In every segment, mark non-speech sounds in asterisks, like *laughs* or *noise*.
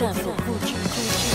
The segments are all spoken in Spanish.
在所不知。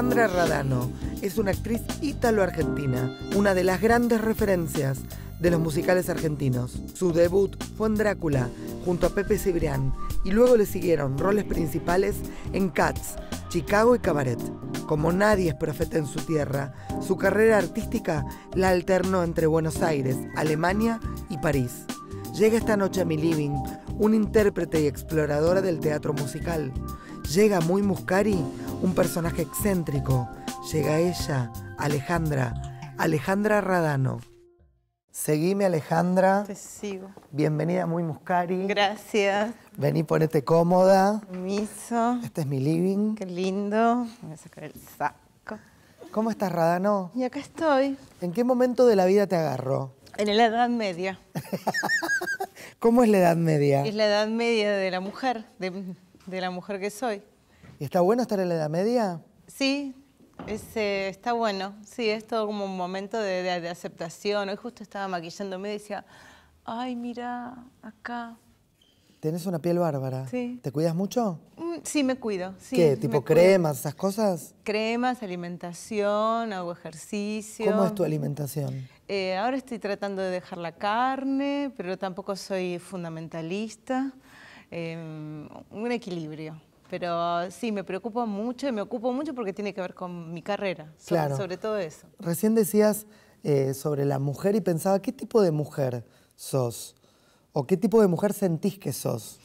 Sandra Radano es una actriz ítalo-argentina, una de las grandes referencias de los musicales argentinos. Su debut fue en Drácula, junto a Pepe Cibrián, y luego le siguieron roles principales en Cats, Chicago y Cabaret. Como nadie es profeta en su tierra, su carrera artística la alternó entre Buenos Aires, Alemania y París. Llega esta noche a mi living, un intérprete y exploradora del teatro musical. Llega muy Muscari, un personaje excéntrico. Llega ella, Alejandra, Alejandra Radano. Seguime, Alejandra. Te sigo. Bienvenida, muy Muscari. Gracias. Vení, ponete cómoda. Miso. Este es mi living. Qué lindo. Voy a sacar el saco. ¿Cómo estás, Radano? Y acá estoy. ¿En qué momento de la vida te agarro? En la Edad Media. *laughs* ¿Cómo es la Edad Media? Es la Edad Media de la mujer, de de la mujer que soy. ¿Y está bueno estar en la Edad Media? Sí, eh, está bueno. Sí, es todo como un momento de, aceptación. Hoy justo estaba maquillándome y decía, ay, mira, acá. Tenés una piel bárbara. Sí. ¿Te cuidas mucho? Mm, sí, me cuido. Sí, ¿Qué? ¿Tipo cremas, esas cosas? Cremas, alimentación, hago ejercicio. ¿Cómo es tu alimentación? Eh, ahora estoy tratando de dejar la carne, pero tampoco soy fundamentalista. Em, un equilibrio. Pero sí, me preocupa mucho y me ocupo mucho porque tiene que ver con mi carrera, sobre, todo eso. Recién decías eh, sobre la mujer y pensaba, ¿qué tipo de mujer sos? ¿O qué tipo de mujer sentís que sos?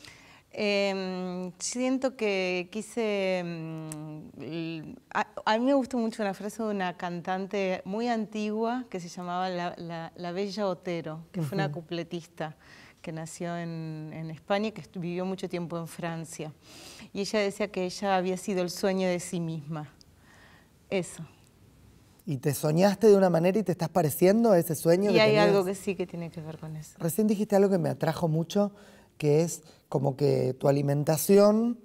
Em, siento que quise... Em, a, mí me gustó mucho una frase de una cantante muy antigua que se llamaba La, Bella Otero, que fue una cupletista que nació en, España y que vivió mucho tiempo en Francia. Y ella decía que ella había sido el sueño de sí misma. Eso. Y te soñaste de una manera y te estás pareciendo a ese sueño. Y hay algo que sí que tiene que ver con eso. Recién dijiste algo que me atrajo mucho, que es como que tu alimentación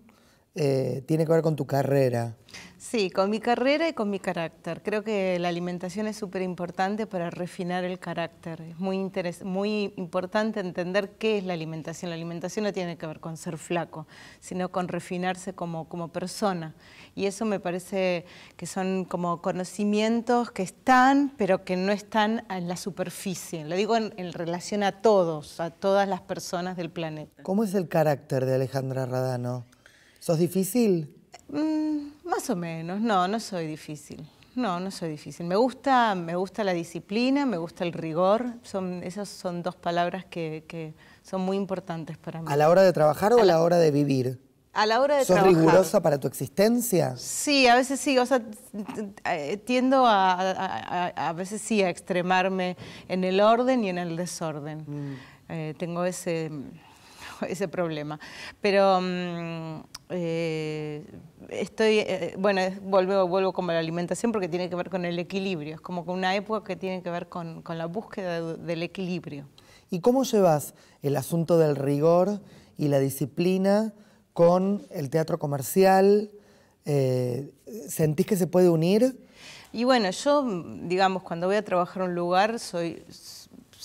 eh, tiene que ver con tu carrera. Sí, con mi carrera y con mi carácter. Creo que la alimentación es súper importante para refinar el carácter. Es muy, muy importante entender qué es la alimentación. La alimentación no tiene que ver con ser flaco, sino con refinarse como, persona. Y eso me parece que son como conocimientos que están, pero que no están en la superficie. Lo digo en relación a todos, a todas las personas del planeta. ¿Cómo es el carácter de Alejandra Radano? ¿Sos difícil? Mm, más o menos, no, no soy difícil. No, no soy difícil. Me gusta, me gusta la disciplina, me gusta el rigor. Son, esas son dos palabras que, son muy importantes para mí. ¿A la hora de trabajar o a, la hora de vivir? A la hora de ¿Sos rigurosa para tu existencia? Sí, a veces sí. O sea, eh, tiendo a, a, veces sí a extremarme en el orden y en el desorden. Mm. Eh, tengo ese *laughs* ese problema. Pero mm, eh, estoy, eh, bueno, vuelvo, vuelvo como a la alimentación porque tiene que ver con el equilibrio, es como una época que tiene que ver con, la búsqueda del equilibrio. ¿Y cómo llevas el asunto del rigor y la disciplina con el teatro comercial? Eh, ¿Sentís que se puede unir? Y bueno, yo, digamos, cuando voy a trabajar a un lugar, soy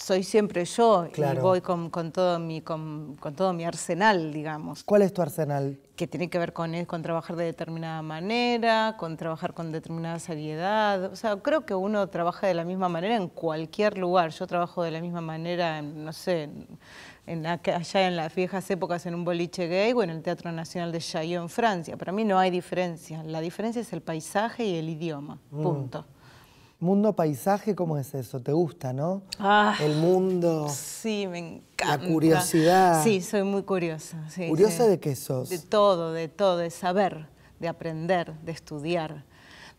soy siempre yo y voy con, todo mi, con, todo mi arsenal, digamos. ¿Cuál es tu arsenal? Que tiene que ver con, con trabajar de determinada manera, con trabajar con determinada seriedad. O sea, creo que uno trabaja de la misma manera en cualquier lugar. Yo trabajo de la misma manera, en, no sé, en, allá en las viejas épocas en un boliche gay o en el Teatro Nacional de Chaillot en Francia. Para mí no hay diferencia. La diferencia es el paisaje y el idioma. Mm. Punto. Mundo paisaje, ¿cómo es eso? ¿Te gusta, no? Ah, el mundo. Sí, me encanta. La curiosidad. Sí, soy muy curiosa. ¿Curiosa de qué sos? De todo, de todo, de saber, de aprender, de estudiar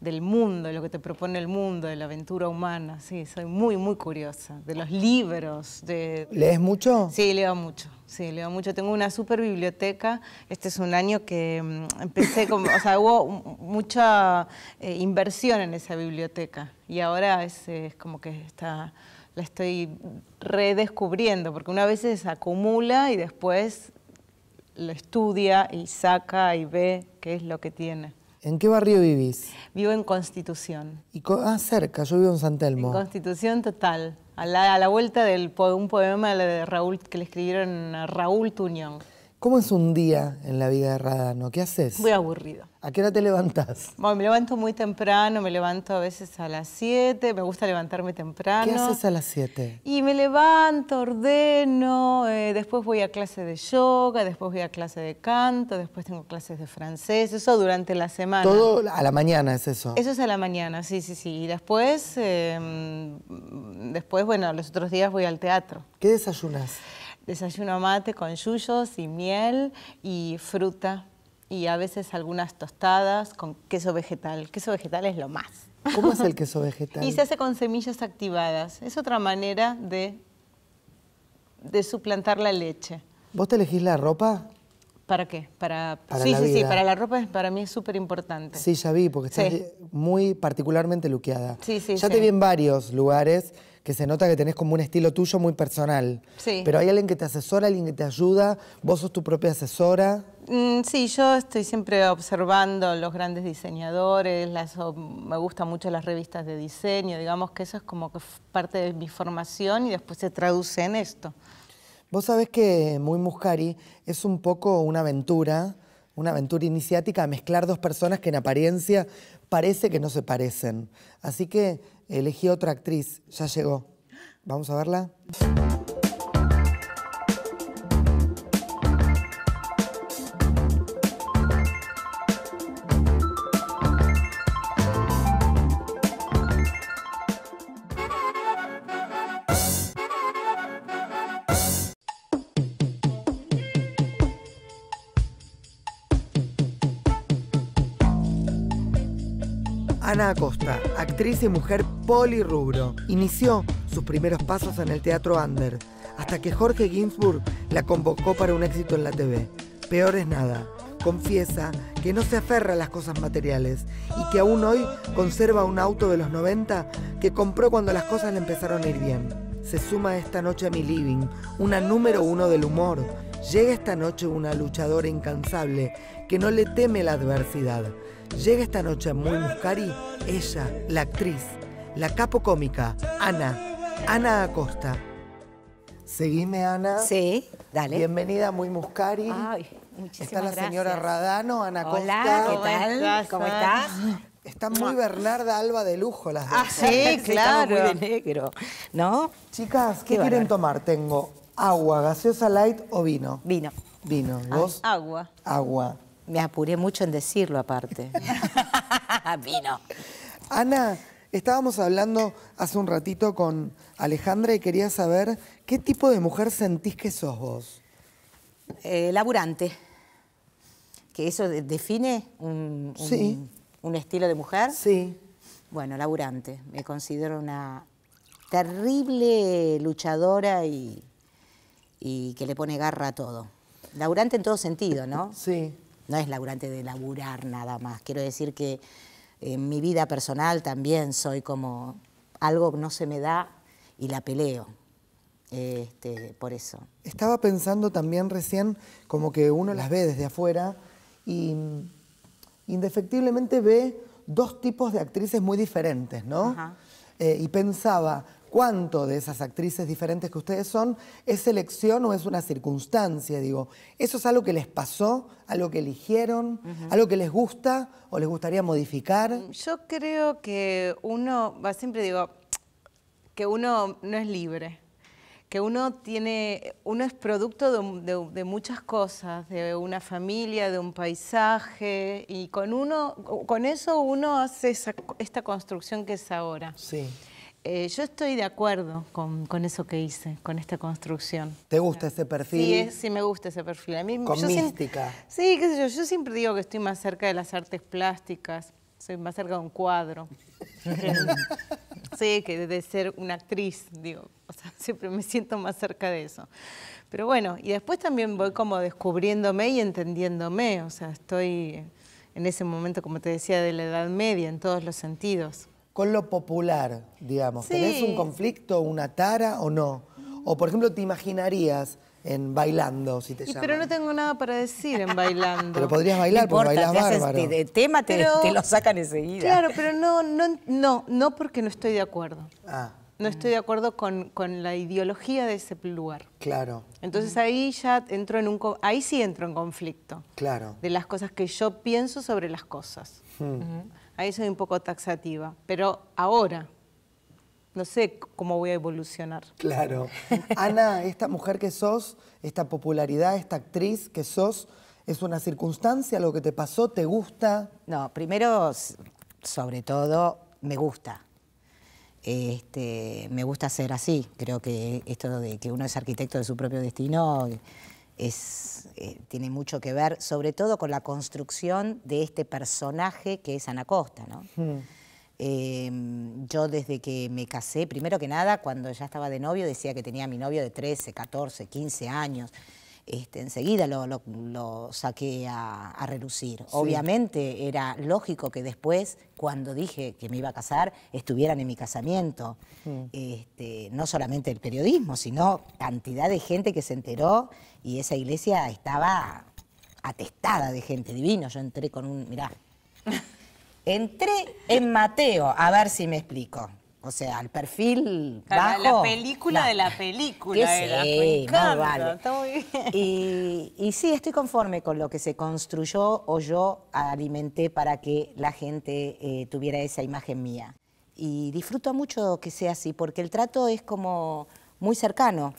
del mundo, lo que te propone el mundo, de la aventura humana. Sí, soy muy, muy curiosa. De los libros. De... ¿Lees mucho? Sí, leo mucho. Sí, leo mucho. Tengo una super biblioteca. Este es un año que mm, empecé, como, o sea, hubo mucha eh, inversión en esa biblioteca y ahora es, es como que está, la estoy redescubriendo, porque una vez se acumula y después lo estudia y saca y ve qué es lo que tiene. ¿En qué barrio vivís? Vivo en Constitución. Y acerca? ah, cerca, yo vivo en San Telmo. En Constitución total, a la, vuelta de un poema de Raúl que le escribieron a Raúl Tuñón. ¿Cómo es un día en la vida de Radano? ¿Qué haces? Muy aburrido. ¿A qué hora te levantas? Bueno, me levanto muy temprano, me levanto a veces a las 7, me gusta levantarme temprano. ¿Qué haces a las 7? Y me levanto, ordeno, eh, después voy a clase de yoga, después voy a clase de canto, después tengo clases de francés, eso durante la semana. Todo a la mañana es eso. Eso es a la mañana, sí, sí, sí. Y después, em, después bueno, los otros días voy al teatro. ¿Qué desayunas? desayuno mate con yuyos y miel y fruta y a veces algunas tostadas con queso vegetal. queso vegetal es lo más. ¿Cómo es el queso vegetal? *laughs* y se hace con semillas activadas. Es otra manera de, de suplantar la leche. ¿Vos te elegís la ropa? ¿Para qué? Para, sí, sí, sí, para la ropa para mí es súper importante. Sí, ya vi, porque estás muy particularmente luqueada. Sí, sí, Ya te vi en varios lugares que se nota que tenés como un estilo tuyo muy personal. Sí. Pero hay alguien que te asesora, alguien que te ayuda, vos sos tu propia asesora. Mm, sí, yo estoy siempre observando los grandes diseñadores, me gustan mucho las revistas de diseño, digamos que eso es como que parte de mi formación y después se traduce en esto. Vos sabés que Muy Muscari es un poco una aventura una aventura iniciática a mezclar dos personas que en apariencia parece que no se parecen. Así que elegí otra actriz, ya llegó. Vamos a verla. actriz y mujer Rubro Inició sus primeros pasos en el teatro under, hasta que Jorge Ginsburg la convocó para un éxito en la TV. Peor es nada. Confiesa que no se aferra a las cosas materiales y que aún hoy conserva un auto de los 90 que compró cuando las cosas le empezaron a ir bien. Se suma esta noche a mi living, una número uno del humor, Llega esta noche una luchadora incansable que no le teme la adversidad. Llega esta noche a Muy Muscari ella, la actriz, la capo cómica, Ana, Ana Acosta. Seguime, Ana. Sí, dale. Bienvenida Muy Muscari. Ay, muchísimas Está la señora Radano, Ana Acosta. Hola, ¿qué tal? ¿Cómo estás? Está muy Bernarda Alba de lujo las dos. Ah, sí, claro. *laughs* muy de negro, ¿no? Chicas, ¿Qué quieren tomar? Tengo Agua, gaseosa light o vino. Vino. Vino. ¿Vos? agua. Agua. Me apuré mucho en decirlo aparte. *laughs* vino. Ana, estábamos hablando hace un ratito con Alejandra y quería saber qué tipo de mujer sentís que sos vos. Eh, laburante. ¿Que eso define un, un estilo de mujer? Sí. Bueno, laburante. Me considero una terrible luchadora y y que le pone garra a todo. Laburante en todo sentido, ¿no? *laughs* Sí. No es laburante de laburar nada más. Quiero decir que en mi vida personal también soy como algo no se me da y la peleo. Este, por eso. Estaba pensando también recién, como que uno las ve desde afuera y indefectiblemente ve dos tipos de actrices muy diferentes, ¿no? Eh, y pensaba, cuánto de esas actrices diferentes que ustedes son es elección o es una circunstancia, digo. ¿Eso es algo que les pasó, algo que eligieron, algo que les gusta o les gustaría modificar? Mm, yo creo que uno, siempre digo, que uno no es libre que uno tiene, uno es producto de, muchas cosas, de una familia, de un paisaje, y con uno, con eso uno hace esta construcción que es ahora. Sí. Eh, yo estoy de acuerdo con, eso que hice, con esta construcción. ¿Te gusta ese perfil? Sí, sí me gusta ese perfil. A mí, con yo mística. sí, qué sé yo, yo siempre digo que estoy más cerca de las artes plásticas, soy más cerca de un cuadro. *laughs* sí, que de ser una actriz, digo, o sea, *laughs* siempre me siento más cerca de eso. Pero bueno, y después también voy como descubriéndome y entendiéndome, o sea, estoy en ese momento, como te decía, de la Edad Media en todos los sentidos con lo popular, digamos. ¿Tenés un conflicto, una tara o no? O, por ejemplo, te imaginarías en bailando, si te y, Pero no tengo nada para decir en bailando. Pero podrías bailar, porque bailas De tema te, lo sacan enseguida. Claro, pero no, no, no, no porque no estoy de acuerdo. Ah. No estoy de acuerdo con, la ideología de ese lugar. Claro. Entonces ahí ya entro en un ahí sí entro en conflicto. Claro. De las cosas que yo pienso sobre las cosas. Hmm. Ahí soy un poco taxativa, pero ahora no sé cómo voy a evolucionar. Claro. Ana, esta mujer que sos, esta popularidad, esta actriz que sos, ¿es una circunstancia lo que te pasó? ¿Te gusta? No, primero, sobre todo, me gusta. Este, me gusta ser así. Creo que esto de que uno es arquitecto de su propio destino es, eh, tiene mucho que ver, sobre todo con la construcción de este personaje que es Anacosta. ¿no? Hmm. Em, yo desde que me casé, primero que nada, cuando ya estaba de novio, decía que tenía a mi novio de 13, 14, 15 años. Este, enseguida lo, saqué a, relucir. Obviamente era lógico que después, cuando dije que me iba a casar, estuvieran en mi casamiento. Mm. Este, no solamente el periodismo, sino cantidad de gente que se enteró y esa iglesia estaba atestada de gente divina, Yo entré con un, mirá, *laughs* entré en Mateo, a ver si me explico. O sea, el perfil bajo. La, película de la película. era, vale. Y, sí, estoy conforme con lo que se construyó o yo alimenté para que la gente eh, tuviera esa imagen mía. Y disfruto mucho que sea así, porque el trato es como muy cercano.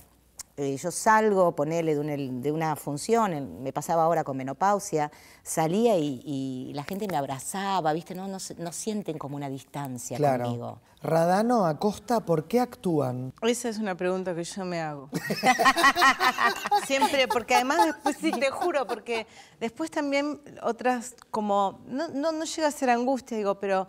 Eh, yo salgo, ponele de, una función, me pasaba ahora con menopausia, salía y, la gente me abrazaba, ¿viste? No, no, sienten como una distancia claro. conmigo. Radano, Acosta, ¿por qué actúan? Esa es una pregunta que yo me hago. *laughs* Siempre, porque además sí, te juro, porque después también otras como, no llega a ser angustia, digo, pero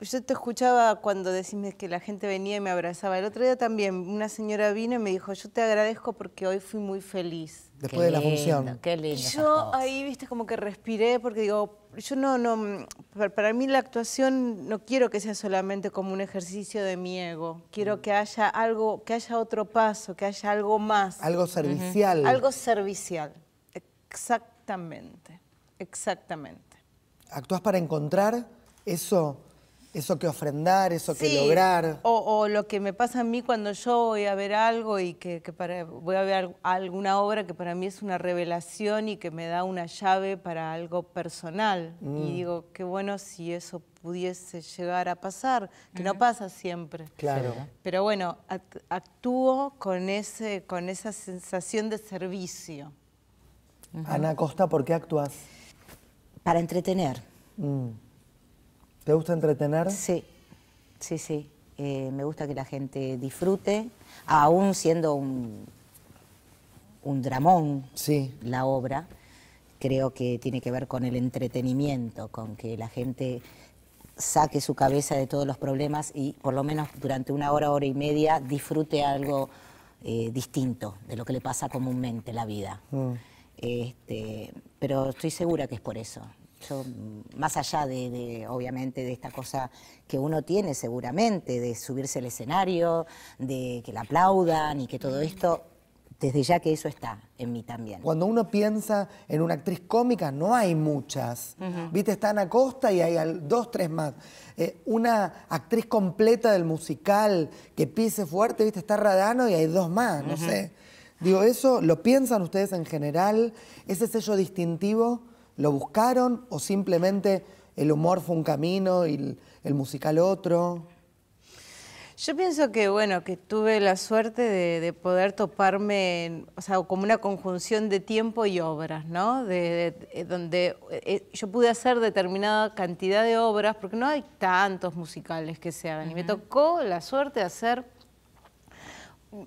yo te escuchaba cuando decís que la gente venía y me abrazaba. El otro día también una señora vino y me dijo, yo te agradezco porque hoy fui muy feliz. Después de la función. Qué lindo. yo ahí, viste, como que respiré porque digo, yo no, no, para mí la actuación no quiero que sea solamente como un ejercicio de mi ego. Quiero mm. que haya algo, que haya otro paso, que haya algo más. Algo servicial. Algo servicial. Exactamente. Exactamente. ¿Actúas para encontrar eso? Eso que ofrendar, eso que lograr. O, lo que me pasa a mí cuando yo voy a ver algo y que, voy a ver alguna obra que para mí es una revelación y que me da una llave para algo personal. Y mm. digo, qué bueno si eso pudiese llegar a pasar, que no pasa siempre. Claro. Pero bueno, actúo con, ese, con esa sensación de servicio. Ana Costa, ¿por qué actúas? Para entretener. Mm. ¿Te gusta entretener? Sí, sí, sí. Eh, me gusta que la gente disfrute, aún siendo un, un dramón la obra. Creo que tiene que ver con el entretenimiento, con que la gente saque su cabeza de todos los problemas y por lo menos durante una hora, hora y media disfrute algo eh, distinto de lo que le pasa comúnmente la vida. Mm. Este, pero estoy segura que es por eso, Mm, más allá de, obviamente, de esta cosa que uno tiene seguramente, de subirse al escenario, de que la aplaudan y que todo esto, desde ya que eso está en mí también. Cuando uno piensa en una actriz cómica, no hay muchas. Viste, está Ana Costa y hay dos, tres más. Eh, una actriz completa del musical que pise fuerte, viste, está Radano y hay dos más, no sé. Digo, eso lo piensan ustedes en general, ese sello distintivo ¿Lo buscaron o simplemente el humor fue un camino y el, musical otro? Yo pienso que, bueno, que tuve la suerte de, poder toparme, en, o sea, como una conjunción de tiempo y obras, ¿no? De, eh, donde eh, yo pude hacer determinada cantidad de obras, porque no hay tantos musicales que se hagan, y me tocó la suerte de hacer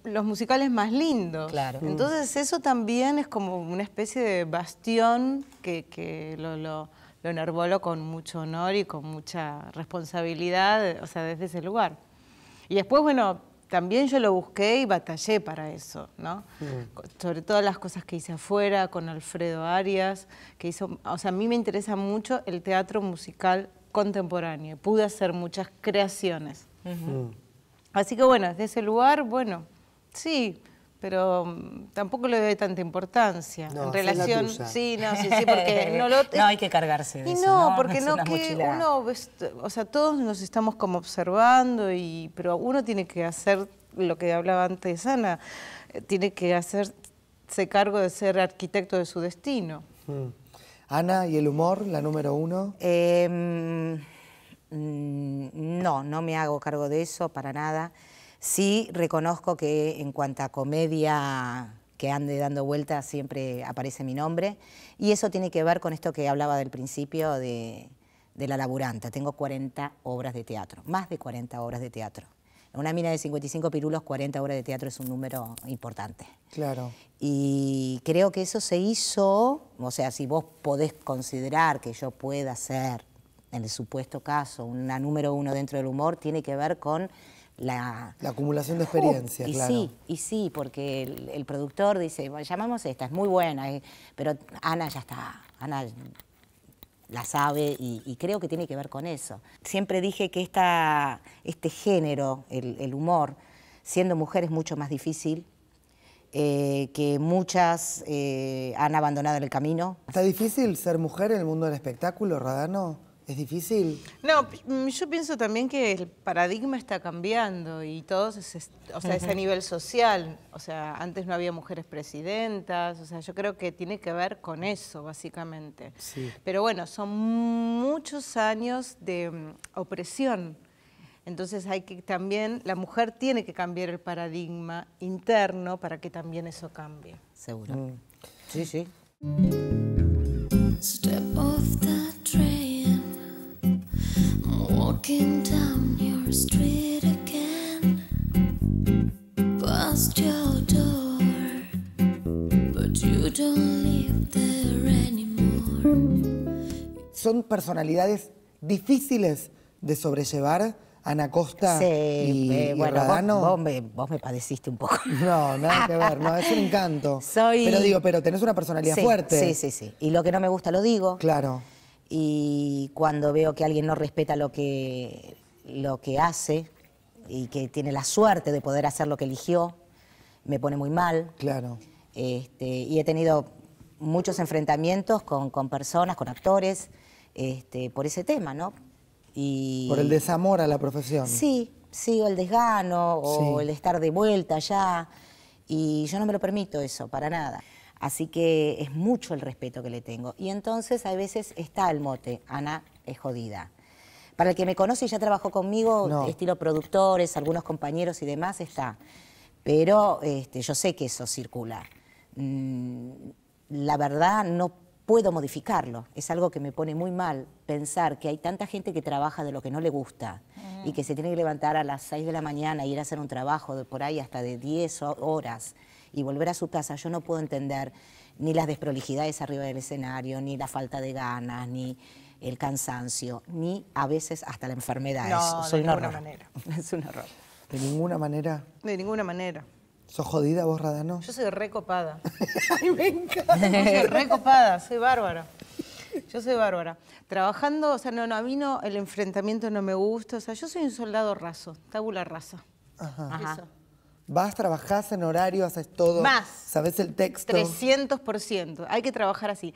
los musicales más lindos. Mm. Entonces eso también es como una especie de bastión que, lo, lo, con mucho honor y con mucha responsabilidad, o sea, desde ese lugar. Y después, bueno, también yo lo busqué y batallé para eso, ¿no? Mm. Sobre todas las cosas que hice afuera, con Alfredo Arias, que hizo... O sea, a mí me interesa mucho el teatro musical contemporáneo. Pude hacer muchas creaciones. Mm. Así que bueno, desde ese lugar, bueno, Sí, pero mm, tampoco le doy tanta importancia en relación sí no sí sí porque *laughs* no lo no hay que cargarse y no, porque no, que uno o sea todos nos estamos como observando y pero uno tiene que hacer lo que hablaba antes Ana eh, tiene que hacerse cargo de ser arquitecto de su destino hmm. Ana y el humor la número uno em, mm, no no me hago cargo de eso para nada Sí reconozco que en cuanto a comedia que ande dando vueltas siempre aparece mi nombre y eso tiene que ver con esto que hablaba del principio de, La Laburanta. Tengo 40 obras de teatro, más de 40 obras de teatro. En una mina de 55 pirulos, 40 obras de teatro es un número importante. Claro. Y creo que eso se hizo, o sea, si vos podés considerar que yo pueda ser, en el supuesto caso, una número uno dentro del humor, tiene que ver con la... acumulación de experiencia, y Sí, y sí, porque el, productor dice, bueno, llamamos esta, es muy buena, eh", pero Ana ya está, Ana la sabe y, creo que tiene que ver con eso. Siempre dije que esta, este género, el, humor, siendo mujer es mucho más difícil, eh, que muchas eh, han abandonado el camino. ¿Está difícil ser mujer en el mundo del espectáculo, Radano? ¿Es difícil? No, mm, yo pienso también que el paradigma está cambiando y todos, es, o sea, es a nivel social. O sea, antes no había mujeres presidentas, o sea, yo creo que tiene que ver con eso, básicamente. Sí. Pero bueno, son muchos años de mm, opresión. Entonces hay que también, la mujer tiene que cambiar el paradigma interno para que también eso cambie. Seguro. Mm. Sí, sí. Son personalidades difíciles de sobrellevar. Ana Costa y, eh, vos, me, vos, me, padeciste un poco. No, nada que ver, no, es un *laughs* encanto. Soy... Pero digo, pero tenés una personalidad fuerte. Sí, sí, sí. Y lo que no me gusta lo digo. Claro y cuando veo que alguien no respeta lo que, lo que hace y que tiene la suerte de poder hacer lo que eligió, me pone muy mal. Claro. Este, y he tenido muchos enfrentamientos con, personas, con actores, este, por ese tema, ¿no? por el desamor a la profesión. Sí, sí, o el desgano, o el estar de vuelta ya. Y yo no me lo permito eso, para nada. Así que es mucho el respeto que le tengo. Y entonces a veces está el mote, Ana es jodida. Para el que me conoce y ya trabajó conmigo, estilo productores, algunos compañeros y demás, está. Pero este, yo sé que eso circula. Mm, la verdad no puedo modificarlo. Es algo que me pone muy mal pensar que hay tanta gente que trabaja de lo que no le gusta y que se tiene que levantar a las 6 de la mañana e ir a hacer un trabajo por ahí hasta de 10 horas y volver a su casa, yo no puedo entender ni las desprolijidades arriba del escenario, ni la falta de ganas, ni el cansancio, ni a veces hasta la enfermedad. No, de ninguna manera. *laughs* es un error. De ninguna manera. De ninguna manera. ¿Sos jodida vos, Radano? Yo soy recopada. *laughs* soy recopada, soy bárbara. Yo soy bárbara. Trabajando, o sea, no, no, a mí no, el enfrentamiento no me gusta. O sea, yo soy un soldado raso, tabula rasa. Ajá. Vas, trabajás en horario, haces todo. Más. Sabes el texto. 300%. Hay que trabajar así.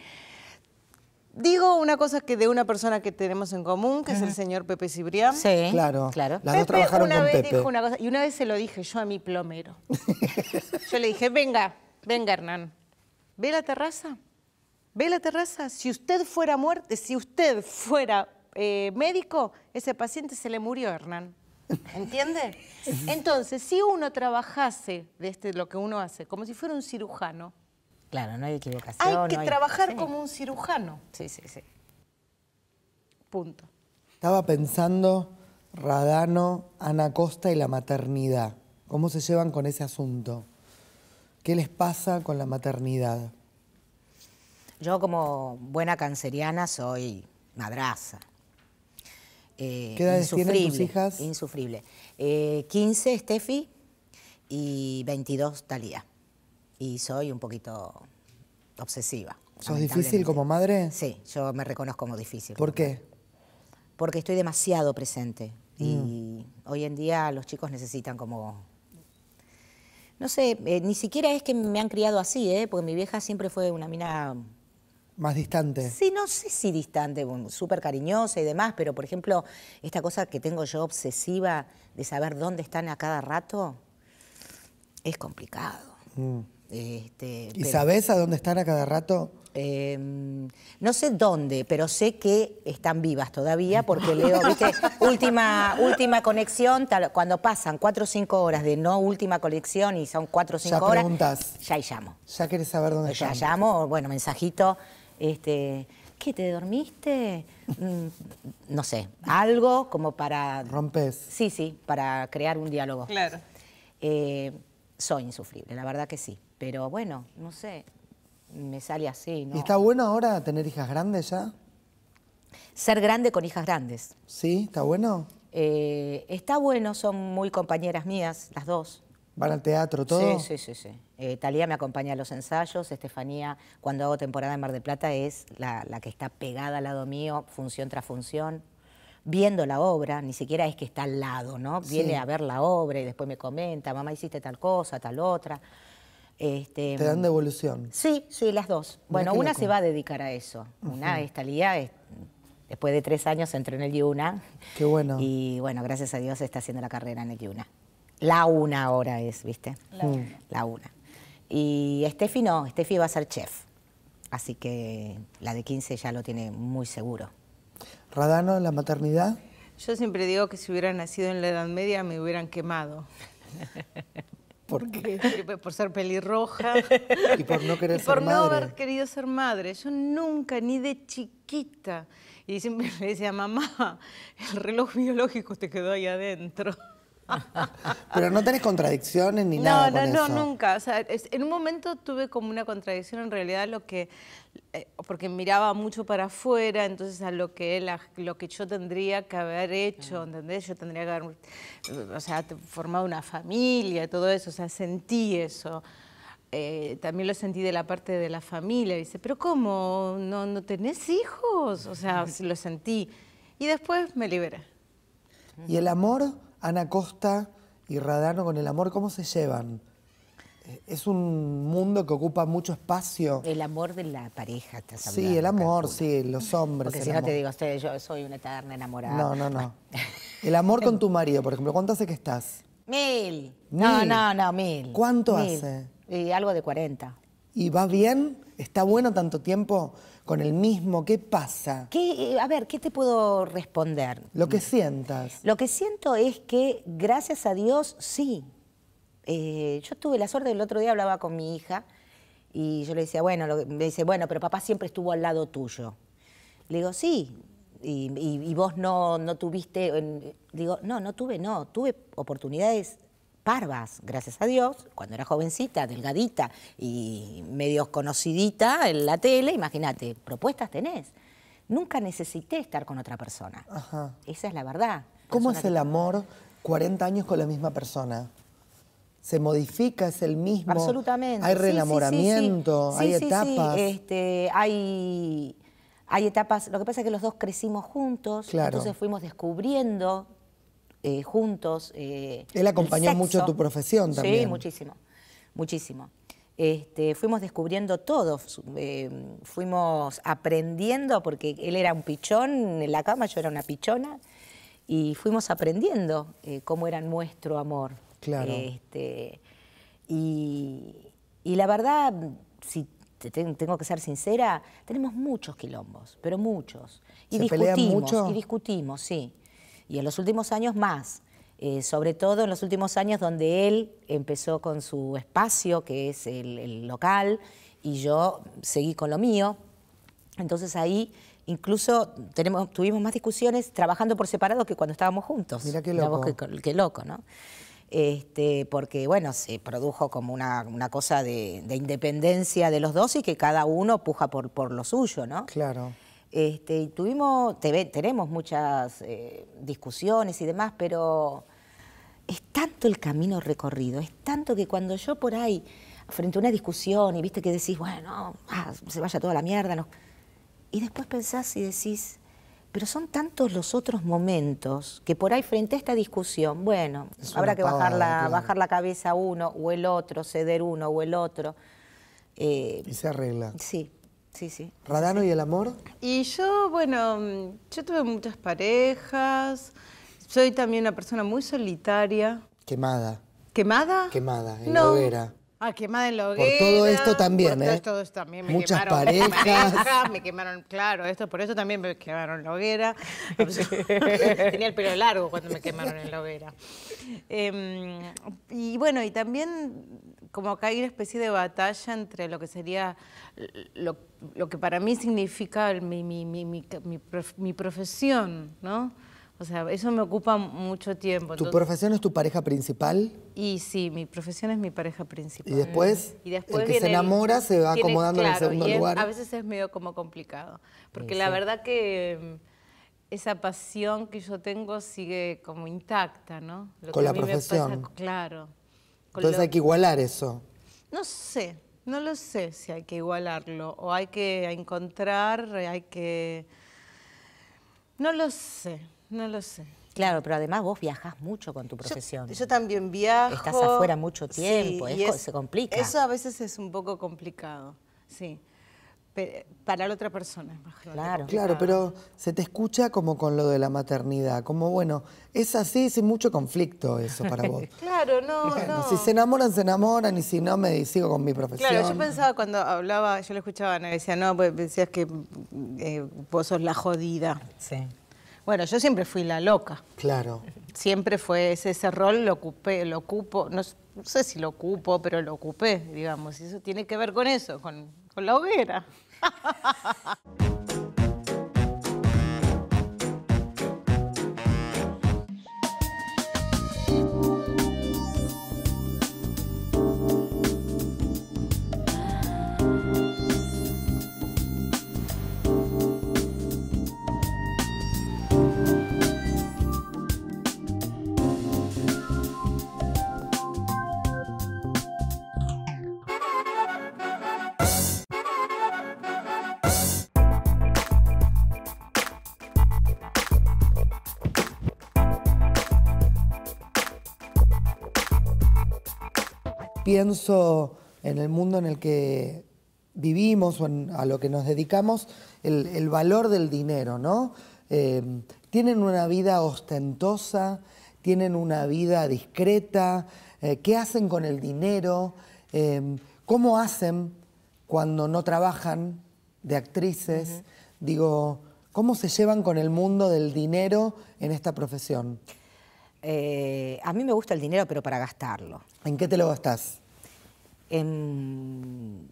Digo una cosa que de una persona que tenemos en común, que es el señor Pepe Cibrián. Sí, claro. claro. Las dos una vez una y una vez se lo dije yo a mi plomero. *laughs* yo le dije, venga, venga Hernán, ve la terraza, ve la terraza. Si usted fuera muerte, si usted fuera eh, médico, ese paciente se le murió, Hernán. ¿Entiende? Entonces, si uno trabajase de este, lo que uno hace, como si fuera un cirujano. Claro, no hay equivocación. Hay que trabajar como un cirujano. Sí, sí, sí. Punto. Estaba pensando Radano, Ana Costa y la maternidad. ¿Cómo se llevan con ese asunto? ¿Qué les pasa con la maternidad? Yo como buena canceriana soy madraza. Eh, ¿Qué Insufrible. 15, eh, Steffi, y 22, Talía. Y soy un poquito obsesiva. ¿Sos difícil como madre? Sí, yo me reconozco como difícil. ¿Por qué? Porque estoy demasiado presente. Y mm. hoy en día los chicos necesitan como no sé, eh, ni siquiera es que me han criado así, ¿eh? porque mi vieja siempre fue una mina más distante. Sí, no sé si distante, súper cariñosa y demás, pero por ejemplo, esta cosa que tengo yo obsesiva de saber dónde están a cada rato, es complicado. Mm. Este, ¿Y sabes a dónde están a cada rato? Em, no sé dónde, pero sé que están vivas todavía porque leo, viste, *laughs* última, última conexión, cuando pasan cuatro o cinco horas de no última conexión y son cuatro o cinco ya horas, ya y llamo. Ya quieres saber dónde están. Ya llamo, bueno, mensajito este, ¿qué te dormiste? Mm, no sé, algo como para... Rompes. Sí, sí, para crear un diálogo. Claro. Eh, soy insufrible, la verdad que sí, pero bueno, no sé, me sale así. está bueno ahora tener hijas grandes ya? Ser grande con hijas grandes. ¿Sí? ¿Está bueno? Eh, está bueno, son muy compañeras mías, las dos. ¿Van al teatro todo? Sí, sí, sí. Eh, Talía me acompaña a los ensayos, Estefanía cuando hago temporada en Mar del Plata es la, que está pegada al lado mío, función tras función, viendo la obra, ni siquiera es que está al lado, ¿no? Viene a ver la obra y después me comenta, mamá hiciste tal cosa, tal otra. Este, ¿Te dan mm, devolución? Sí, sí, las dos. Bueno, una se va a dedicar a eso. Una es Talía, después de tres años entró en el Yuna. Qué bueno. Y bueno, gracias a Dios está haciendo la carrera en el Yuna. La una ahora es, ¿viste? Mm. La una. Y Steffi no, Steffi va a ser chef. Así que la de 15 ya lo tiene muy seguro. Radano, la maternidad. Yo siempre digo que si hubiera nacido en la Edad Media me hubieran quemado. *laughs* ¿Por qué? Por ser pelirroja. Y por no querer y por no haber querido ser madre. Yo nunca, ni de chiquita. Y siempre me decía, mamá, el reloj biológico te quedó ahí adentro. *laughs* Pero no tenés contradicciones ni nada. No, con no, no, nunca. en un momento tuve como una contradicción en realidad lo que eh, porque miraba mucho para afuera, entonces a lo que lo que yo tendría que haber hecho, ¿entendés? Yo tendría que haber o sea, formado una familia, todo eso, o sea, sentí eso. Eh, también lo sentí de la parte de la familia. Dice, pero ¿cómo? ¿No, ¿No tenés hijos? O sea, lo sentí. Y después me liberé. ¿Y el amor? Ana Costa y Radano con el amor, ¿cómo se llevan? Eh, es un mundo que ocupa mucho espacio. El amor de la pareja, estás hablando. Sí, el amor, sí, los hombres. Porque si no te digo, usted, yo soy una eterna enamorada. No, no, no. *laughs* El amor con tu marido, por ejemplo, ¿cuánto hace que estás? Mil. No, no, no, mil. ¿Cuánto hace? Y algo de 40. ¿Y va bien? ¿Está bueno tanto tiempo? con el mismo? ¿Qué pasa? ¿Qué, eh, a ver, ¿qué te puedo responder? Lo que sientas. Lo que siento es que, gracias a Dios, sí. Eh, yo tuve la suerte, el otro día hablaba con mi hija y yo le decía, bueno, me dice, bueno, pero papá siempre estuvo al lado tuyo. Le digo, sí, y, vos no, no tuviste, digo, no, no tuve, no, tuve oportunidades parvas, gracias a Dios, cuando era jovencita, delgadita y medio conocidita en la tele, imagínate, propuestas tenés. Nunca necesité estar con otra persona. Esa es la verdad. ¿Cómo es el amor 40 años con la misma persona? se modifica, es el mismo. Absolutamente. Hay reenamoramiento, sí, sí, sí, hay etapas. Este, hay, hay etapas. Lo que pasa es que los dos crecimos juntos, entonces fuimos descubriendo eh, juntos. Eh, él acompañó mucho tu profesión también. Sí, muchísimo, muchísimo. Este, fuimos descubriendo todo, eh, fuimos aprendiendo, porque él era un pichón en la cama, yo era una pichona, y fuimos aprendiendo cómo era nuestro amor. Claro. Este, y, la verdad, si tengo que ser sincera, tenemos muchos quilombos, pero muchos. Y ¿Se discutimos, mucho? y discutimos, sí y en los últimos años más. Eh, sobre todo en los últimos años donde él empezó con su espacio, que es el, local, y yo seguí con lo mío. Entonces ahí incluso tenemos, tuvimos más discusiones trabajando por separado que cuando estábamos juntos. Mira qué loco. loco, ¿no? Este, porque bueno, se produjo como una, cosa de, independencia de los dos y que cada uno puja por, por lo suyo, ¿no? Claro. Este, tuvimos, tenemos muchas eh, discusiones y demás, pero es tanto el camino recorrido, es tanto que cuando yo por ahí, frente a una discusión, y viste que decís, bueno, ah, se vaya toda la mierda, no. y después pensás y decís, pero son tantos los otros momentos que por ahí frente a esta discusión, bueno, habrá que bajar, la, cabeza uno o el otro, ceder uno o el otro. Eh, y se arregla. Sí sí, sí. ¿Radano y el amor? Y yo, bueno, yo tuve muchas parejas, soy también una persona muy solitaria. Quemada. ¿Quemada? Quemada, en la hoguera. Ah, quemada en la hoguera. Por todo esto también, ¿eh? Todo esto también me Muchas *laughs* parejas. Me quemaron, claro, esto, por eso también me quemaron en la hoguera. *laughs* Tenía el pelo largo cuando me quemaron en la hoguera. Em, y bueno, y también como que hay una especie de batalla entre lo que sería, lo, que para mí significa mi, profesión, ¿no? O sea, eso me ocupa mucho tiempo. ¿Tu profesión es tu pareja principal? Y sí, mi profesión es mi pareja principal. ¿Y después? Y después el que se enamora se va acomodando en el segundo lugar. A veces es medio como complicado, porque la verdad que mm, esa pasión que yo tengo sigue como intacta, ¿no? Con la a profesión. Me pasa, claro. Entonces hay que igualar eso. No sé, no lo sé si hay que igualarlo o hay que encontrar, hay que... No lo sé, no lo sé. Claro, pero además vos viajas mucho con tu profesión. Yo, también viajo. Estás afuera mucho tiempo, eso se complica. Eso a veces es un poco complicado, sí para la otra persona. Claro. claro, pero se te escucha como con lo de la maternidad, como bueno, es así sin mucho conflicto eso para vos. *laughs* claro, no, no. Si se enamoran, se enamoran, y si no, me sigo con mi profesión. Claro, yo pensaba cuando hablaba, yo le escuchaba, Ana, decía, no, pues decías que eh, vos sos la jodida. Sí. Bueno, yo siempre fui la loca. Claro. Siempre fue ese, rol, lo ocupé, lo ocupo, no, sé si lo ocupo, pero lo ocupé, digamos, y eso tiene que ver con eso, con la hoguera. ハハハハ pienso en el mundo en el que vivimos o a lo que nos dedicamos, el, valor del dinero, ¿no? Em, tienen una vida ostentosa, tienen una vida discreta, eh, qué hacen con el dinero, em, cómo hacen cuando no trabajan de actrices, digo, cómo se llevan con el mundo del dinero en esta profesión. Eh, a mí me gusta el dinero, pero para gastarlo. ¿En qué te lo gastás? En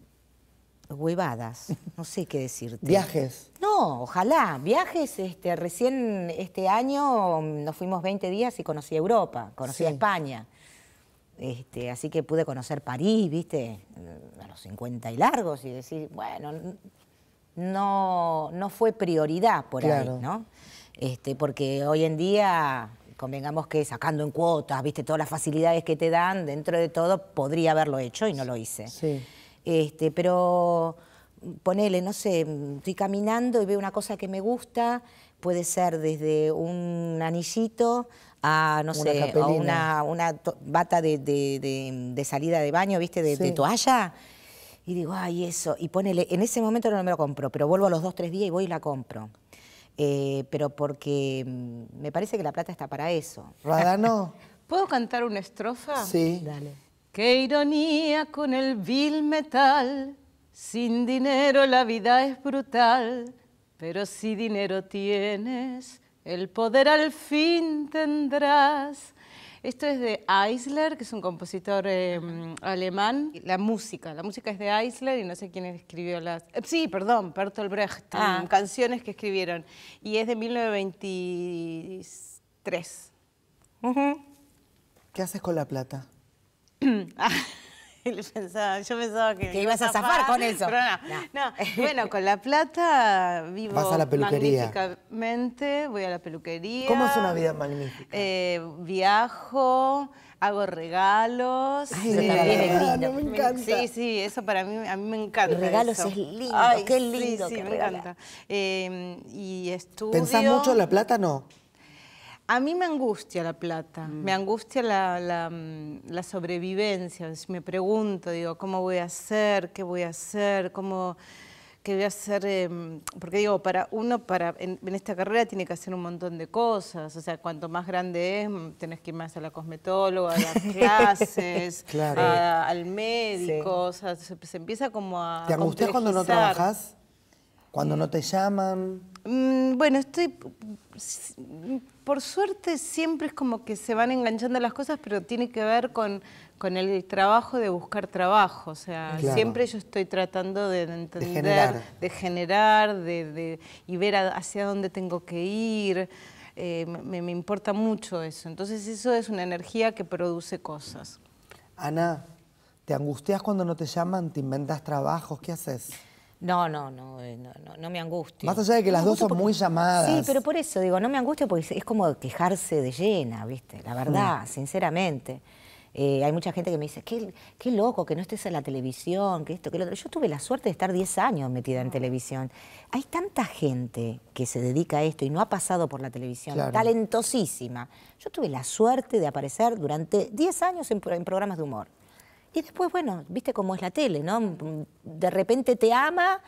huevadas, no sé qué decirte. ¿Viajes? No, ojalá, viajes, este, recién este año nos fuimos 20 días y conocí Europa, conocí España. Este, así que pude conocer París, viste, a los 50 y largos y decir, bueno, no, no fue prioridad por ahí, ¿no? Este, porque hoy en día convengamos que sacando en cuotas, viste, todas las facilidades que te dan, dentro de todo podría haberlo hecho y no lo hice. Este, pero ponele, no sé, estoy caminando y veo una cosa que me gusta, puede ser desde un anillito a, no sé, una, bata de, salida de baño, viste, de, toalla. Y digo, ay, eso. Y ponele, en ese momento no me lo compro, pero vuelvo a los dos, tres días y voy y la compro. Eh, pero porque mm, me parece que la plata está para eso. no *laughs* ¿Puedo cantar una estrofa? Sí. Dale. Qué ironía con el vil metal, sin dinero la vida es brutal, pero si dinero tienes, el poder al fin tendrás. Esto es de Eisler, que es un compositor em, alemán. La música, la música es de Eisler y no sé quién escribió las... Eh, sí, perdón, Bertolt Brecht, ah. mm, canciones que escribieron. Y es de 1923. ¿Qué haces con la plata? *clears throat* *laughs* *laughs* yo pensaba que... Que ibas a zafar, con eso. Pero no, no. *laughs* Bueno, con la plata vivo Vas a la peluquería. magníficamente, voy a la peluquería. ¿Cómo es una vida magnífica? Eh, viajo, hago regalos. Ay, sí, ah, Me encanta. Sí, sí, eso para mí, a mí me encanta. Regalos es lindo, qué lindo. Sí, que sí, me encanta. Em, y estudio... ¿Pensás mucho en la plata? No. A mí me angustia la plata, mm. me angustia la, la, mm, la, sobrevivencia. Me pregunto, digo, ¿cómo voy a hacer? ¿Qué voy a hacer? ¿Cómo, ¿Qué voy a hacer? Em? porque digo, para uno para, en, esta carrera tiene que hacer un montón de cosas. O sea, cuanto más grande es, mm, tenés que ir más a la cosmetóloga, a las *laughs* clases, al médico. O sea, se, empieza como a... ¿Te angustias cuando no trabajas? Cuando no te llaman. Mm, bueno, estoy. Por suerte siempre es como que se van enganchando las cosas, pero tiene que ver con, el trabajo de buscar trabajo. O sea, siempre yo estoy tratando de entender, de generar, de, y ver hacia dónde tengo que ir. Eh, me, me importa mucho eso. Entonces eso es una energía que produce cosas. Ana, ¿te angustias cuando no te llaman? ¿Te inventas trabajos? ¿Qué haces? No, eh, no, no, no, me angustio. Más allá de que las dos son muy llamadas. Sí, pero por eso digo, no me angustio porque es como quejarse de llena, ¿viste? La verdad, sinceramente. Eh, hay mucha gente que me dice, qué, qué loco que no estés en la televisión, que esto, que lo otro. Yo tuve la suerte de estar 10 años metida en ah. televisión. Hay tanta gente que se dedica a esto y no ha pasado por la televisión, talentosísima. Yo tuve la suerte de aparecer durante 10 años en programas de humor. Y después, bueno, viste cómo es la tele, ¿no? Mm, mm, de repente te ama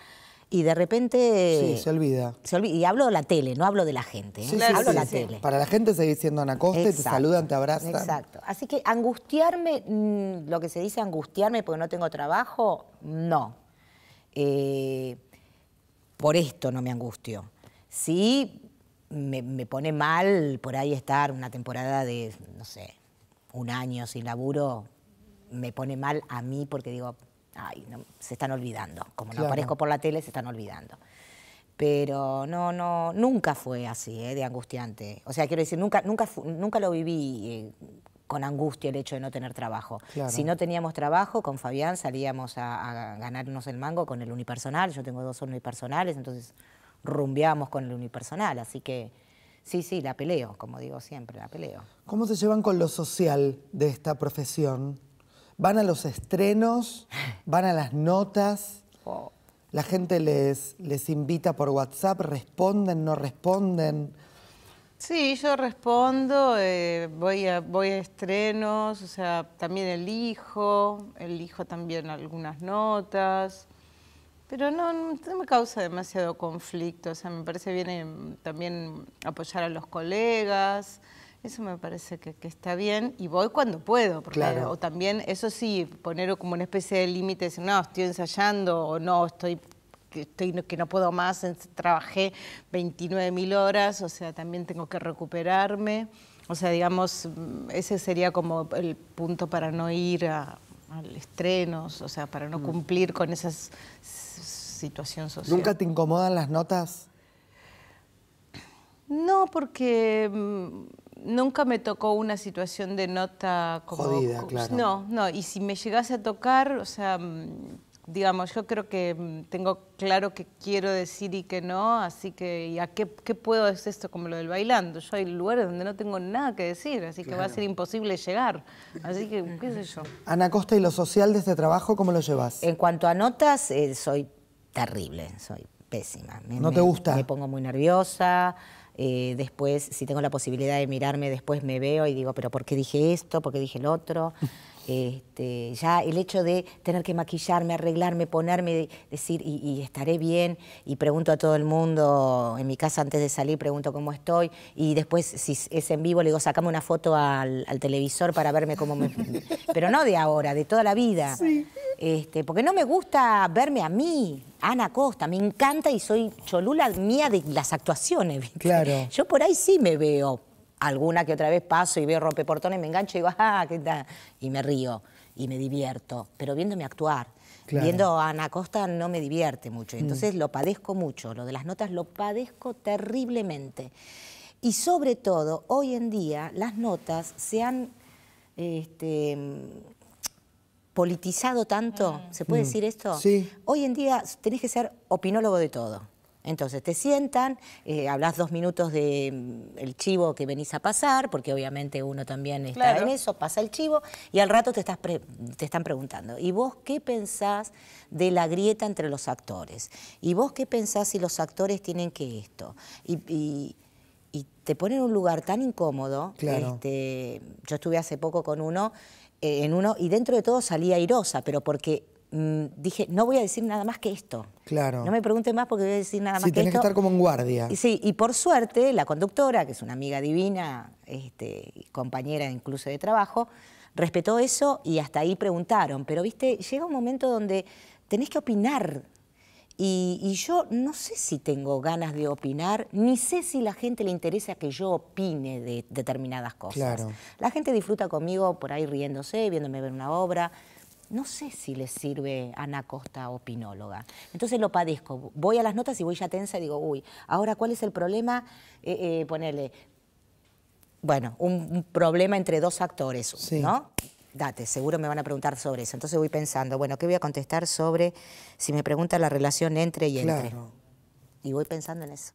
y de repente... Sí, se olvida. Y hablo de la tele, no hablo de la gente. ¿eh? Sí, hablo de la tele. Para la gente seguir siendo Anacoste, te saludan, te abrazan. Exacto. Así que angustiarme, mm, lo que se dice angustiarme porque no tengo trabajo, no. Eh, por esto no me angustio. Sí, me, me pone mal por ahí estar una temporada de, no sé, un año sin laburo, me pone mal a mí porque digo, ay, no, se están olvidando. Como no aparezco por la tele, se están olvidando. Pero no, no, nunca fue así, eh, de angustiante. O sea, quiero decir, nunca, nunca, nunca lo viví eh, con angustia el hecho de no tener trabajo. Si no teníamos trabajo, con Fabián salíamos a, a, ganarnos el mango con el unipersonal. Yo tengo dos unipersonales, entonces rumbeamos con el unipersonal. Así que sí, sí, la peleo, como digo siempre, la peleo. ¿Cómo se llevan con lo social de esta profesión? Van a los estrenos, van a las notas. La gente les, invita por WhatsApp, responden, no responden. Sí, yo respondo, eh, voy, a, voy a estrenos, o sea, también elijo, elijo también algunas notas, pero no, me causa demasiado conflicto, o sea, me parece bien em, también apoyar a los colegas, eso me parece que, está bien y voy cuando puedo, porque, o también, eso sí, poner como una especie de límite, decir, no, estoy ensayando o no, estoy que, estoy, que no puedo más, trabajé 29.000 horas, o sea, también tengo que recuperarme. O sea, digamos, mm, ese sería como el punto para no ir a, a estrenos, o sea, para no mm. cumplir con esa situación social. ¿Nunca te incomodan las notas? No, porque mm, nunca me tocó una situación de nota como... Jodida, claro. No, no, y si me llegase a tocar, o sea, mm, digamos, yo creo que mm, tengo claro qué quiero decir y qué no, así que, ¿y a qué, puedo? Es esto como lo del bailando. Yo hay lugares donde no tengo nada que decir, así que va a ser imposible llegar. Así que, qué sé yo. Ana Costa, ¿y lo social de este trabajo cómo lo llevas? En cuanto a notas, eh, soy terrible, soy pésima. ¿No te gusta? me pongo muy nerviosa, eh, después, si tengo la posibilidad de mirarme, después me veo y digo, pero ¿por qué dije esto? ¿Por qué dije el otro? *laughs* Este, ya el hecho de tener que maquillarme, arreglarme, ponerme, decir, y, estaré bien, y pregunto a todo el mundo, en mi casa antes de salir pregunto cómo estoy, y después si es en vivo le digo, sacame una foto al, televisor para verme cómo me... *laughs* Pero no de ahora, de toda la vida. Este, porque no me gusta verme a mí, Ana Costa, me encanta y soy cholula mía de las actuaciones. Yo por ahí sí me veo, alguna que otra vez paso y veo rompeportones, me engancho y digo, ah, ¿qué tal? Y me río y me divierto, pero viéndome actuar. Viendo a Ana Costa no me divierte mucho, mm. entonces lo padezco mucho, lo de las notas lo padezco terriblemente. Y sobre todo, hoy en día las notas se han este, politizado tanto, mm. ¿se puede mm. decir esto? Hoy en día tenés que ser opinólogo de todo. Entonces te sientan, eh, hablas dos minutos de mm, el chivo que venís a pasar, porque obviamente uno también está en eso, pasa el chivo, y al rato te, están preguntando, ¿y vos qué pensás de la grieta entre los actores? ¿Y vos qué pensás si los actores tienen que esto? Y, te ponen en un lugar tan incómodo. Este, yo estuve hace poco con uno, eh, en uno, y dentro de todo salía airosa, pero porque Mm, dije, no voy a decir nada más que esto. Claro. No me pregunten más porque voy a decir nada más que esto. Sí, tenés que estar como en guardia. Y, sí, y por suerte, la conductora, que es una amiga divina, este, compañera incluso de trabajo, respetó eso y hasta ahí preguntaron. Pero, viste, llega un momento donde tenés que opinar. Y, yo no sé si tengo ganas de opinar, ni sé si la gente le interesa que yo opine de determinadas cosas. La gente disfruta conmigo por ahí riéndose, viéndome ver una obra, no sé si le sirve Ana Costa opinóloga. Entonces lo padezco. Voy a las notas y voy ya tensa y digo, uy, ahora cuál es el problema, eh, eh, ponerle, bueno, un, problema entre dos actores, ¿no? Date, seguro me van a preguntar sobre eso. Entonces voy pensando, bueno, ¿qué voy a contestar sobre si me pregunta la relación entre y entre? Y voy pensando en eso.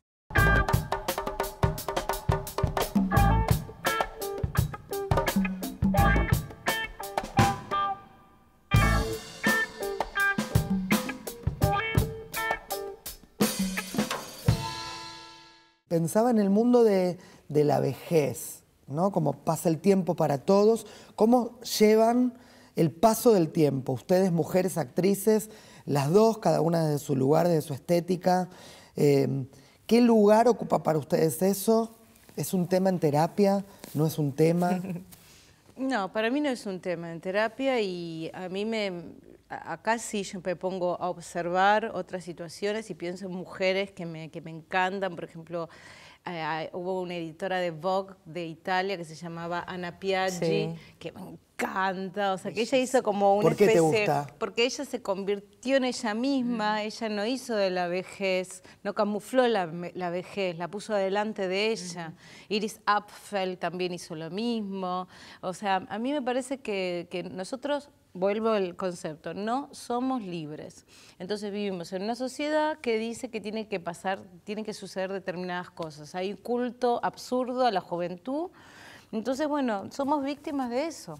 pensaba en el mundo de, la vejez, ¿no? Como pasa el tiempo para todos, cómo llevan el paso del tiempo, ustedes mujeres actrices, las dos, cada una de su lugar, de su estética. Em, ¿Qué lugar ocupa para ustedes eso? ¿Es un tema en terapia? ¿No es un tema? *laughs* No, para mí no es un tema en terapia y a mí me... Acá sí yo me pongo a observar otras situaciones y pienso en mujeres que me, que me encantan, por ejemplo, eh, hubo una editora de Vogue de Italia que se llamaba Ana Piaggi, que me encanta, o sea, que ella hizo como una especie, Porque ella se convirtió en ella misma, mm. ella no hizo de la vejez, no camufló la, la vejez, la puso delante de ella. Iris Apfel también hizo lo mismo, o sea, a mí me parece que, que nosotros vuelvo al concepto, no somos libres. Entonces vivimos en una sociedad que dice que tiene que pasar, tienen que suceder determinadas cosas. Hay un culto absurdo a la juventud. Entonces, bueno, somos víctimas de eso.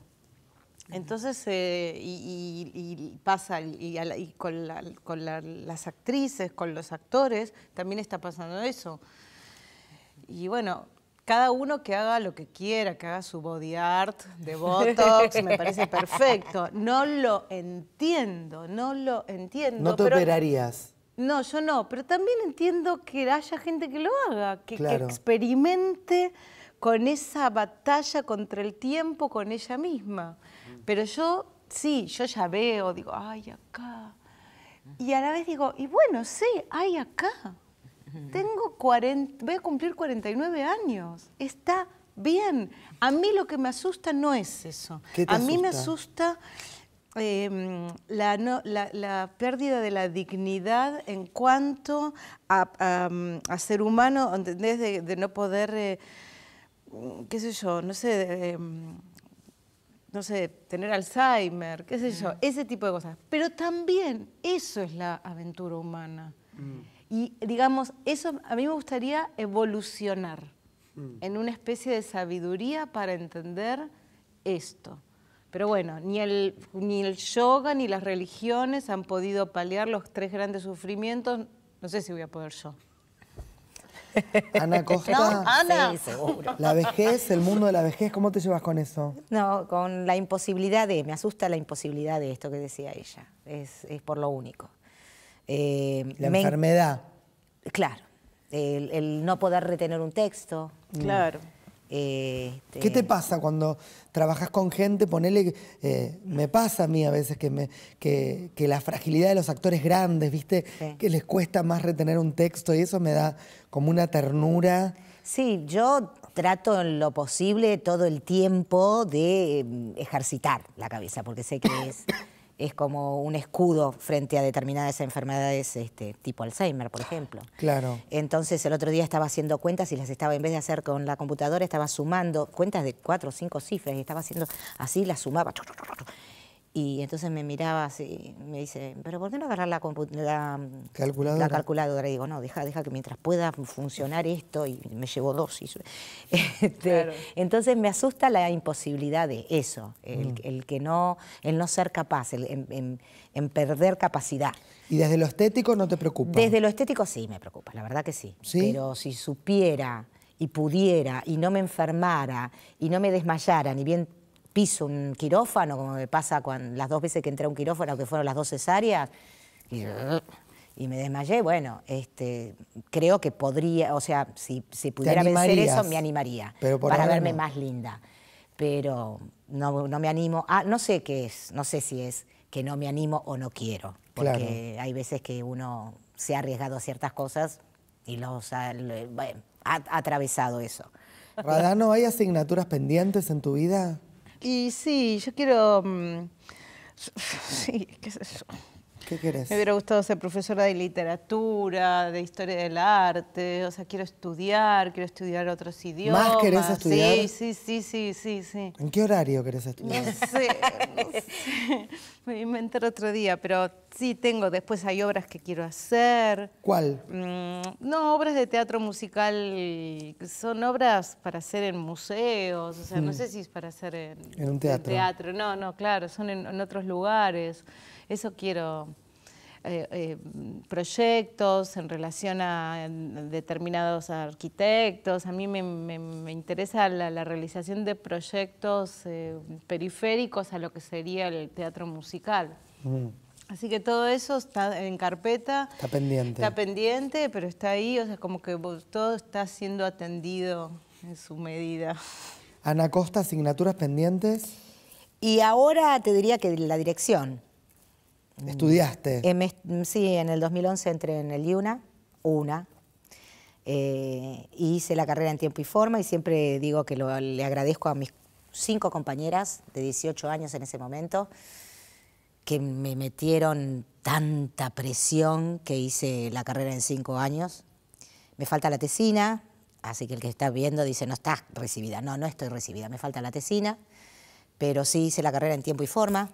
Entonces, eh, y, pasa, y, con, las actrices, con los actores, también está pasando eso. Y bueno, cada uno que haga lo que quiera, que haga su body art de Botox, me parece perfecto. No lo entiendo, no lo entiendo. No te operarías. No, yo no, pero también entiendo que haya gente que lo haga, que, que experimente con esa batalla contra el tiempo con ella misma. Pero yo, sí, yo ya veo, digo, ay, acá. Y a la vez digo, y bueno, sí, hay acá. Tengo 40, voy a cumplir 49 años. Está bien. A mí lo que me asusta no es eso. a mí me asusta em, la, pérdida de la dignidad en cuanto a, ser humano, De, no poder, eh, qué sé yo, no sé... Em, no sé, tener Alzheimer, qué sé yo, mm. ese tipo de cosas. Pero también eso es la aventura humana. Mm. Y digamos, eso a mí me gustaría evolucionar mm. en una especie de sabiduría para entender esto. Pero bueno, ni el, ni el yoga ni las religiones han podido paliar los tres grandes sufrimientos. No sé si voy a poder yo. *laughs* Ana Costa. La vejez, el mundo de la vejez, ¿cómo te llevas con eso? No, con la imposibilidad de, me asusta la imposibilidad de esto que decía ella. Es, es por lo único. Eh, la enfermedad. Claro. El, no poder retener un texto. Claro. Eh, este ¿Qué te pasa cuando trabajas con gente? Ponele, eh, me pasa a mí a veces que, que, la fragilidad de los actores grandes, ¿viste? Que les cuesta más retener un texto y eso me da como una ternura. Sí, yo trato en lo posible todo el tiempo de em, ejercitar la cabeza, porque sé que es *coughs* es como un escudo frente a determinadas enfermedades este, tipo Alzheimer, por ejemplo. Claro. Entonces el otro día estaba haciendo cuentas y las estaba, en vez de hacer con la computadora, estaba sumando cuentas de cuatro o cinco cifras y estaba haciendo así, las sumaba. Y entonces me miraba así, me dice, pero ¿por qué no agarrar la, mm, la, calculadora? Y digo, no, deja, deja que mientras pueda funcionar esto, y me llevo dos. *laughs* Este, entonces me asusta la imposibilidad de eso, el, mm. el que no, el no ser capaz, el, en, perder capacidad. ¿Y desde lo estético no te preocupa? Desde lo estético sí me preocupa, la verdad que ¿Sí? Pero si supiera y pudiera y no me enfermara y no me desmayara, ni bien piso, un quirófano, como me pasa cuando, las dos veces que entré a un quirófano, que fueron las dos cesáreas, y, me desmayé, bueno, este, creo que podría, o sea, si, pudiera vencer eso, me animaría para verme más linda. Pero no, me animo, ah, no sé qué es, no sé si es que no me animo o no quiero, porque hay veces que uno se ha arriesgado a ciertas cosas y los ha, ha atravesado eso. Radano, ¿hay asignaturas pendientes en tu vida? Y sí, yo quiero... Mm, *laughs* sí, qué es eso... ¿Qué querés? Me hubiera gustado ser profesora de literatura, de historia del arte, o sea, quiero estudiar, quiero estudiar otros idiomas. ¿Más querés estudiar? Sí, sí, sí, sí, sí. ¿En qué horario querés estudiar? No sé, *laughs* me inventé otro día, pero sí tengo, después hay obras que quiero hacer. ¿Cuál? Mm, no, obras de teatro musical, son obras para hacer en museos, o sea, no mm. sé si es para hacer en, en un teatro. teatro. No, no, claro, son en, en otros lugares. Eso quiero eh, eh, proyectos en relación a determinados arquitectos. A mí me, interesa la, realización de proyectos eh, periféricos a lo que sería el teatro musical. Mm. Así que todo eso está en carpeta. Está pendiente. Está pendiente, pero está ahí, o sea, como que todo está siendo atendido en su medida. Ana Costa, asignaturas pendientes. Y ahora te diría que la dirección. Mm. ¿Estudiaste? Eh, mm, sí, en el 2011 entré en el IUNA, UNA, eh, hice la carrera en tiempo y forma y siempre digo que le agradezco a mis cinco compañeras de 18 años en ese momento que me metieron tanta presión que hice la carrera en cinco años. Me falta la tesina, así que el que está viendo dice, no está recibida. No, no estoy recibida, me falta la tesina, pero sí hice la carrera en tiempo y forma.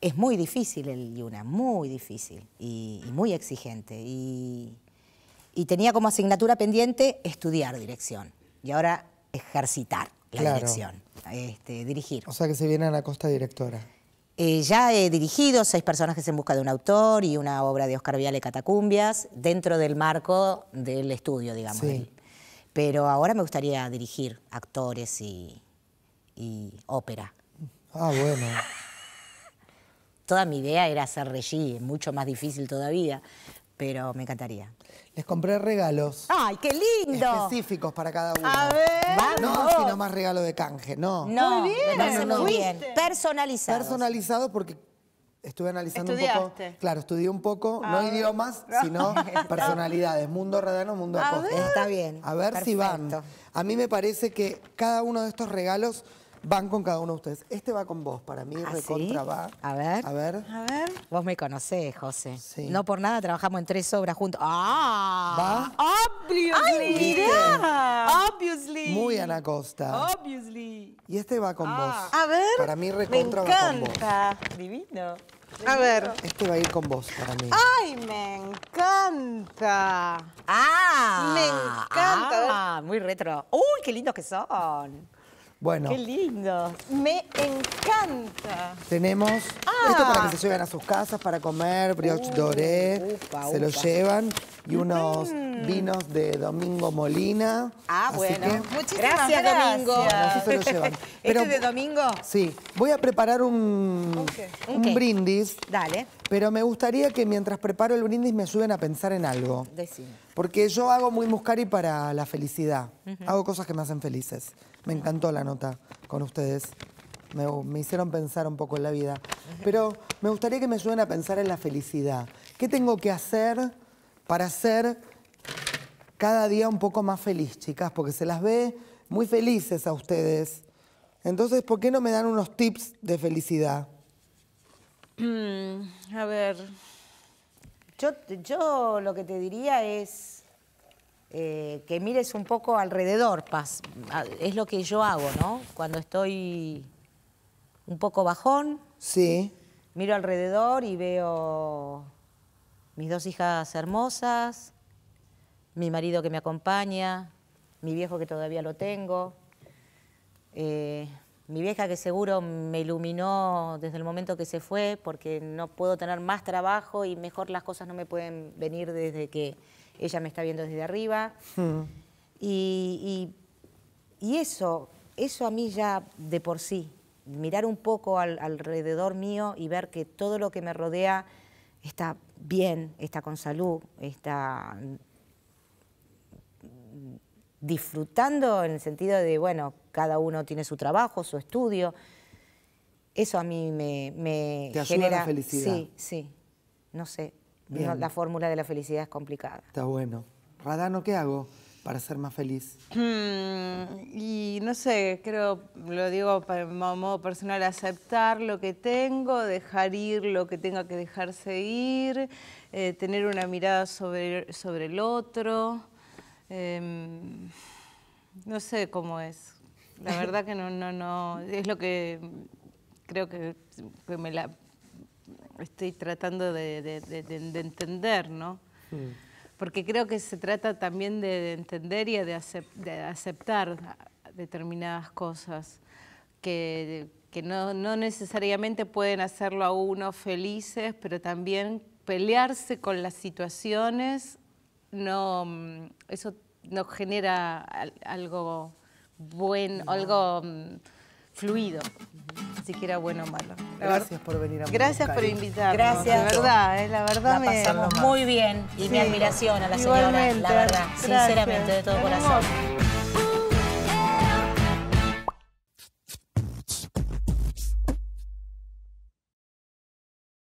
Es muy difícil el Yuna, muy difícil y, muy exigente. Y, tenía como asignatura pendiente estudiar dirección y ahora ejercitar la dirección, este, dirigir. O sea que se viene a la costa directora. Eh, ya he dirigido seis personas personajes en busca de un autor y una obra de Oscar Viale Catacumbias dentro del marco del estudio, digamos. Pero ahora me gustaría dirigir actores y ópera. Ah, bueno toda mi idea era hacer regí, mucho más difícil todavía, pero me encantaría. Les compré regalos. ¡Ay, qué lindo! Específicos para cada uno. A ver. No, sino más regalo de canje, no. No, bien. No, no, Personalizado. Personalizado porque estuve analizando un poco. Claro, estudié un poco, no idiomas, sino *laughs* personalidades. Mundo redano, mundo ver. Está bien. A ver si van. A mí me parece que cada uno de estos regalos Van con cada uno de ustedes. Este va con vos, para mí, ah, recontra va. A ver. A ver. A ver. Vos me conocés, José. No por nada trabajamos en tres obras juntos. ¡Ah! ¿Va? Obviously. ¡Ay, mira! Obviously. Muy Ana Costa. Obviously. Y este va con vos. Ah. A ver. Para mí, recontra va con vos. Me encanta. Divino. A ver. Este va a ir con vos para mí. ¡Ay, me encanta! ¡Ah! Me encanta. Ah, muy retro. ¡Uy, qué lindos que son! Bueno. Qué lindo. Me encanta. Tenemos ah. esto para que se lleven a sus casas para comer, brioche doré, se lo llevan y unos mm. vinos de Domingo Molina. Ah, bueno. Muchísimas gracias, Domingo. Bueno, se lo *laughs* llevan. ¿Este de Domingo? Sí. Voy a preparar un, brindis. Dale. Pero me gustaría que mientras preparo el brindis me ayuden a pensar en algo. Porque yo hago muy muscari para la felicidad. Hago cosas que me hacen felices. Me encantó la nota con ustedes. Me, hicieron pensar un poco en la vida. Pero me gustaría que me ayuden a pensar en la felicidad. ¿Qué tengo que hacer para ser cada día un poco más feliz, chicas? Porque se las ve muy felices a ustedes. Entonces, ¿por qué no me dan unos tips de felicidad? a ver. Yo, yo lo que te diría es eh, que mires un poco alrededor, Paz. Ah, es lo que yo hago, ¿no? Cuando estoy un poco bajón. Miro alrededor y veo mis dos hijas hermosas, mi marido que me acompaña, mi viejo que todavía lo tengo. Eh, mi vieja que seguro me iluminó desde el momento que se fue porque no puedo tener más trabajo y mejor las cosas no me pueden venir desde que ella me está viendo desde arriba. Hmm. Y, eso, eso a mí ya de por sí, mirar un poco alrededor mío y ver que todo lo que me rodea está bien, está con salud, está disfrutando en el sentido de, bueno, cada uno tiene su trabajo, su estudio. Eso a mí me, Te genera... la felicidad. Sí, sí. No sé. la fórmula de la felicidad es complicada. Está bueno. Radano, ¿qué hago para ser más feliz? Mm, y no sé, creo, lo digo para modo personal, aceptar lo que tengo, dejar ir lo que tenga que dejarse ir, eh, tener una mirada sobre, sobre el otro. Em, no sé cómo es. La verdad que no, no, no. Es lo que creo que, me la estoy tratando de, entender, ¿no? Mm. Porque creo que se trata también de entender y de, aceptar determinadas cosas que, no, no, necesariamente pueden hacerlo a uno felices, pero también pelearse con las situaciones, no, mm, eso nos genera algo buen, algo mm, fluido, siquiera bueno o malo. Gracias por venir a Gracias por invitarnos. Gracias. De verdad, eh, la verdad la me... Muy bien. Y mi admiración a la señora, la verdad, sinceramente, de todo corazón.